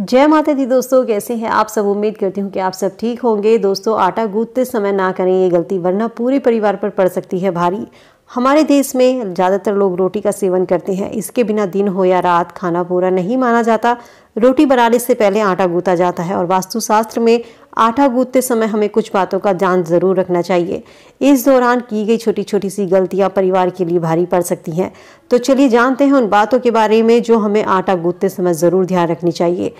जय माता दी दोस्तों कैसे हैं आप सब उम्मीद करती हूँ कि आप सब ठीक होंगे दोस्तों आटा गूंथते समय ना करें ये गलती वरना पूरे परिवार पर पड़ सकती है भारी हमारे देश में ज़्यादातर लोग रोटी का सेवन करते हैं इसके बिना दिन हो या रात खाना पूरा नहीं माना जाता रोटी बनाने से पहले आटा गूंथा जाता है और वास्तुशास्त्र में आटा गूंथते समय हमें कुछ बातों का ध्यान जरूर रखना चाहिए इस दौरान की गई छोटी छोटी सी गलतियां परिवार के लिए भारी पड़ सकती हैं तो चलिए जानते हैं उन बातों के बारे में जो हमें आटा गूंथते समय ज़रूर ध्यान रखनी चाहिए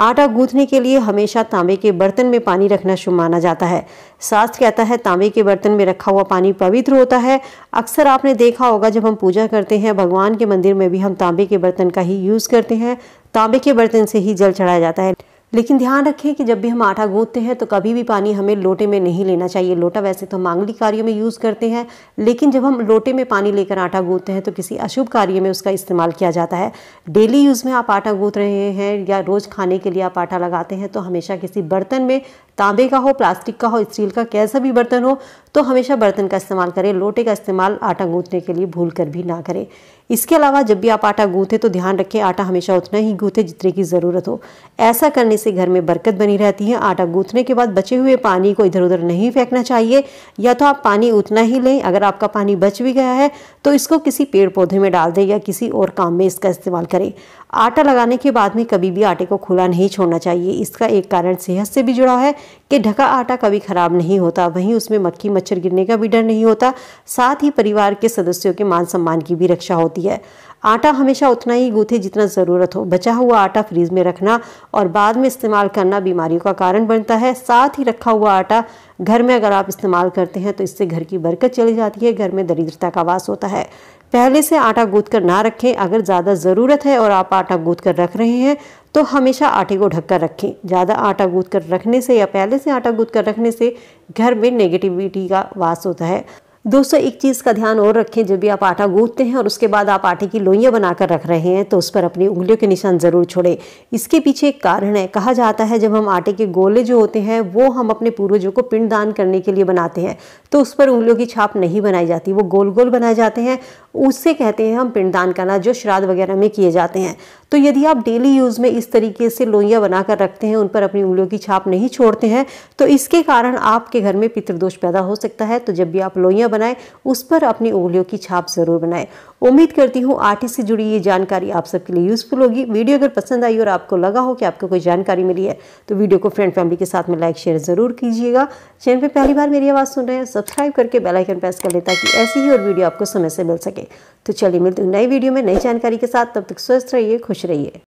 आटा गूंथने के लिए हमेशा तांबे के बर्तन में पानी रखना शुभ माना जाता है शास्त्र कहता है तांबे के बर्तन में रखा हुआ पानी पवित्र होता है अक्सर आपने देखा होगा जब हम पूजा करते हैं भगवान के मंदिर में भी हम तांबे के बर्तन का ही यूज़ करते हैं तांबे के बर्तन से ही जल चढ़ाया जाता है लेकिन ध्यान रखें कि जब भी हम आटा गूंथते हैं तो कभी भी पानी हमें लोटे में नहीं लेना चाहिए लोटा वैसे तो हम मांगलिक कार्यों में यूज़ करते हैं लेकिन जब हम लोटे में पानी लेकर आटा गूंथते हैं तो किसी अशुभ कार्य में उसका इस्तेमाल किया जाता है डेली यूज़ में आप आटा गूंथ रहे हैं या रोज़ खाने के लिए आप आटा लगाते हैं तो हमेशा किसी बर्तन में तांबे का हो प्लास्टिक का हो स्टील का कैसा भी बर्तन हो तो हमेशा बर्तन का इस्तेमाल करें लोटे का इस्तेमाल आटा गूंथने के लिए भूल कर भी ना करें इसके अलावा जब भी आप आटा गूंथे तो ध्यान रखें आटा हमेशा उतना ही गूंथे जितने की ज़रूरत हो ऐसा करने से घर में बरकत बनी रहती है आटा गूंथने के बाद बचे हुए पानी को इधर उधर नहीं फेंकना चाहिए या तो आप पानी उतना ही लें अगर आपका पानी बच भी गया है तो इसको किसी पेड़ पौधे में डाल दें या किसी और काम में इसका इस्तेमाल करें आटा लगाने के बाद में कभी भी आटे को खुला नहीं छोड़ना चाहिए इसका एक कारण सेहत से भी जुड़ा है कि ढका आटा कभी ख़राब नहीं होता वहीं उसमें मक्खी मच्छर गिरने का भी डर नहीं होता साथ ही परिवार के सदस्यों के मान सम्मान की भी रक्षा होती होती है आटा हमेशा उतना ही गूथे जितना ज़रूरत हो बचा हुआ आटा फ्रीज में रखना और बाद में इस्तेमाल करना बीमारियों का कारण बनता है साथ ही रखा हुआ आटा घर में अगर आप इस्तेमाल करते हैं तो इससे घर की बरकत चली जाती है घर में दरिद्रता का वास होता है पहले से आटा गूंथ कर ना रखें अगर ज़्यादा ज़रूरत है और आप आटा गूंथ कर रख रहे हैं तो हमेशा आटे को ढककर रखें ज़्यादा आटा गूंथ कर रखने से या पहले से आटा गूंथ कर रखने से घर में नेगेटिविटी का वास होता है दोस्तों एक चीज़ का ध्यान और रखें जब भी आप आटा गूंथते हैं और उसके बाद आप आटे की लोइयाँ बनाकर रख रहे हैं तो उस पर अपनी उंगलियों के निशान ज़रूर छोड़ें इसके पीछे एक कारण है कहा जाता है जब हम आटे के गोले जो होते हैं वो हम अपने पूर्वजों को पिंडदान करने के लिए बनाते हैं तो उस पर उंगलियों की छाप नहीं बनाई जाती वो गोल गोल बनाए जाते हैं उसे कहते हैं हम पिंडदान करना जो श्राद्ध वगैरह में किए जाते हैं तो यदि आप डेली यूज़ में इस तरीके से लोइयाँ बनाकर रखते हैं उन पर अपनी उंगलियों की छाप नहीं छोड़ते हैं तो इसके कारण आपके घर में पितृदोष पैदा हो सकता है तो जब भी आप लोइयाँ बनाएं उस पर अपनी उंगलियों की छाप ज़रूर बनाएं उम्मीद करती हूँ आटे से जुड़ी ये जानकारी आप सबके लिए यूज़फुल होगी वीडियो अगर पसंद आई और आपको लगा हो कि आपको कोई जानकारी मिली है तो वीडियो को फ्रेंड फैमिली के साथ में लाइक शेयर ज़रूर कीजिएगा चैनल पर पहली बार मेरी आवाज़ सुन रहे हैं सब्सक्राइब करके बेलाइकन प्रेस कर लें ताकि ऐसी ही और वीडियो आपको समय से मिल सके तो चलिए मिलते हैं नई वीडियो में नई जानकारी के साथ तब तक स्वस्थ रहिए खुश रहिए